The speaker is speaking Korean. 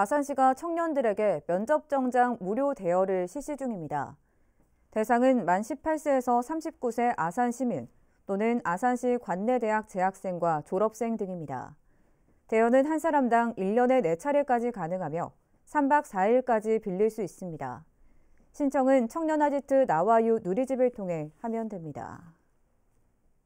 아산시가 청년들에게 면접정장 무료 대여를 실시 중입니다. 대상은 만 18세에서 39세 아산 시민 또는 아산시 관내대학 재학생과 졸업생 등입니다. 대여는 한 사람당 1년에 4차례까지 가능하며 3박 4일까지 빌릴 수 있습니다. 신청은 청년아지트 나와유 누리집을 통해 하면 됩니다.